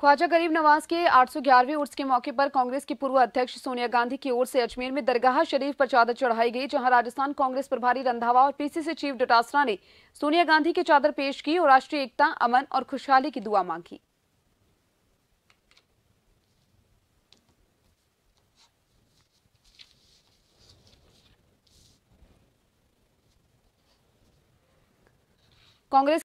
ख्वाजा गरीब नवाज के 811वें उर्स के मौके पर कांग्रेस की पूर्व अध्यक्ष सोनिया गांधी की ओर से अजमेर में दरगाह शरीफ पर चादर चढ़ाई गई जहां राजस्थान कांग्रेस प्रभारी रंधावा और पीसीसी चीफ डोटासरा ने सोनिया गांधी की चादर पेश की और राष्ट्रीय एकता अमन और खुशहाली की दुआ मांगी कांग्रेस